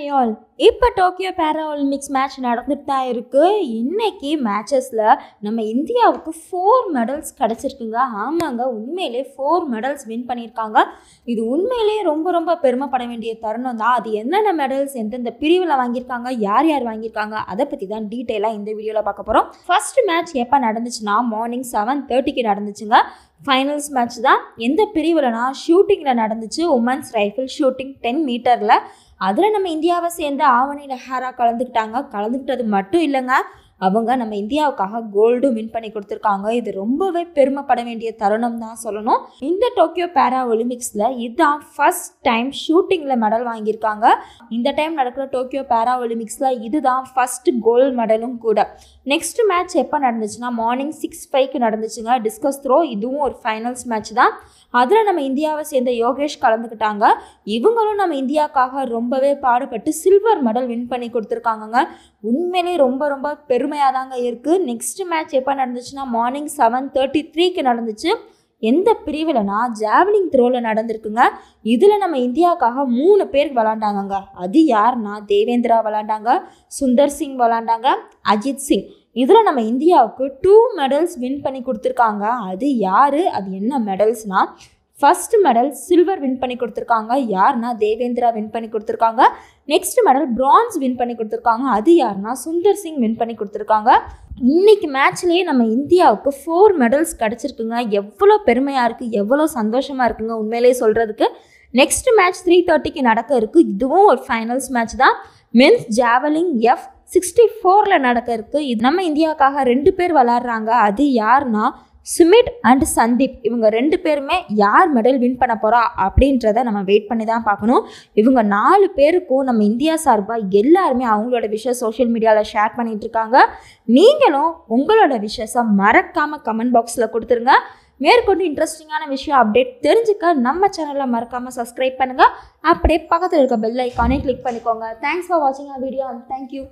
hi all இப்போ Tokyo para Olympics match நடந்துட்டு தான் இருக்குது இன்றைக்கி மேட்சஸில் நம்ம இந்தியாவுக்கு ஃபோர் மெடல்ஸ் கிடச்சிருக்குங்க ஆமாங்க உண்மையிலே ஃபோர் மெடல்ஸ் வின் பண்ணியிருக்காங்க இது உண்மையிலேயே ரொம்ப ரொம்ப பெருமைப்பட வேண்டிய தருணம் தான் அது என்னென்ன மெடல்ஸ் எந்தெந்த பிரிவில் வாங்கியிருக்காங்க யார் யார் வாங்கியிருக்காங்க அதை பற்றி தான் டீட்டெயிலாக இந்த வீடியோவில் பார்க்க போகிறோம் ஃபர்ஸ்ட் மேட்ச் எப்போ நடந்துச்சுன்னா மார்னிங் செவன் தேர்ட்டிக்கு நடந்துச்சுங்க ஃபைனல்ஸ் மேட்ச் தான் எந்த பிரிவில்னா ஷூட்டிங்கில் நடந்துச்சு உமன்ஸ் ரைஃபிள் ஷூட்டிங் டென் மீட்டரில் அதில் நம்ம இந்தியாவை சேர்ந்த ஆவணி லஹாரா கலந்துக்கிட்டாங்க கலந்துக்கிட்டது மட்டும் இல்லைங்க அவங்க நம்ம இந்தியாவுக்காக கோல்டும் வின் பண்ணி கொடுத்துருக்காங்க இது ரொம்பவே பெருமைப்பட வேண்டிய தருணம் தான் சொல்லணும் இந்த டோக்கியோ பேரா ஒலிம்பிக்ஸில் இதுதான் ஃபஸ்ட் டைம் ஷூட்டிங்கில் மெடல் வாங்கியிருக்காங்க இந்த டைம் நடக்கிற டோக்கியோ பேரா ஒலிம்பிக்ஸில் இதுதான் ஃபஸ்ட் கோல்டு மெடலும் கூட நெக்ஸ்ட் மேட்ச் எப்போ நடந்துச்சுன்னா மார்னிங் சிக்ஸ் ஃபைவ்க்கு நடந்துச்சுங்க டிஸ்கஸ் த்ரோ இதுவும் ஒரு ஃபைனல்ஸ் மேட்ச் தான் அதில் நம்ம இந்தியாவை சேர்ந்த யோகேஷ் கலந்துக்கிட்டாங்க இவங்களும் நம்ம இந்தியாவுக்காக ரொம்பவே பாடுபட்டு சில்வர் மெடல் வின் பண்ணி கொடுத்துருக்காங்கங்க உண்மையிலே ரொம்ப ரொம்ப பெரும் கடுமையாக தாங்க இருக்குது நெக்ஸ்ட் மேட்ச் எப்போ நடந்துச்சுன்னா மார்னிங் செவன் தேர்ட்டி த்ரீக்கு நடந்துச்சு எந்த பிரிவில்னா ஜாவ்லிங் த்ரோவில் நடந்திருக்குங்க இதில் நம்ம இந்தியாவுக்காக மூணு பேர் விளாண்டாங்கங்க அது யாருன்னா தேவேந்திரா விளாண்டாங்க சுந்தர் சிங் விளாண்டாங்க அஜித் சிங் இதில் நம்ம இந்தியாவுக்கு டூ மெடல்ஸ் வின் பண்ணி கொடுத்துருக்காங்க அது யார் அது என்ன மெடல்ஸ்னால் ஃபர்ஸ்ட் மெடல் சில்வர் வின் பண்ணி கொடுத்துருக்காங்க யாருன்னா தேவேந்திரா வின் பண்ணி கொடுத்துருக்காங்க நெக்ஸ்ட் மெடல் பிரான்ஸ் வின் பண்ணி கொடுத்துருக்காங்க அது யாருன்னா சுந்தர் சிங் வின் பண்ணி கொடுத்துருக்காங்க இன்னைக்கு மேட்ச்லேயே நம்ம இந்தியாவுக்கு ஃபோர் மெடல்ஸ் கிடச்சிருக்குங்க எவ்வளோ பெருமையாக இருக்குது எவ்வளோ சந்தோஷமாக இருக்குங்க உண்மையிலே சொல்கிறதுக்கு நெக்ஸ்ட் மேட்ச் த்ரீ தேர்ட்டிக்கு நடக்க இருக்குது இதுவும் ஒரு ஃபைனல்ஸ் மேட்ச் தான் மென்ஸ் ஜாவலிங் எஃப் சிக்ஸ்டி ஃபோரில் நடக்க இருக்குது இது நம்ம இந்தியாவுக்காக ரெண்டு பேர் விளாட்றாங்க அது யாருன்னா சுமித் அண்ட் சந்தீப் இவங்க ரெண்டு பேருமே யார் மெடல் வின் பண்ண போகிறா அப்படின்றத நம்ம வெயிட் பண்ணி தான் பார்க்கணும் இவங்க நாலு பேருக்கும் நம்ம இந்தியா சார்பாக எல்லாருமே அவங்களோட விஷயம் சோஷியல் மீடியாவில் ஷேர் பண்ணிகிட்டு இருக்காங்க நீங்களும் உங்களோட விஷஸை மறக்காமல் கமெண்ட் பாக்ஸில் கொடுத்துருங்க மேற்கொண்டு இன்ட்ரெஸ்டிங்கான விஷயம் அப்டேட் தெரிஞ்சுக்க நம்ம சேனலை மறக்காமல் சப்ஸ்கிரைப் பண்ணுங்கள் அப்படியே பக்கத்தில் இருக்க பெல் ஐக்கானே கிளிக் பண்ணிக்கோங்க தேங்க்ஸ் ஃபார் வாட்சிங் ஆ வீடியோ அண்ட் தேங்க்யூ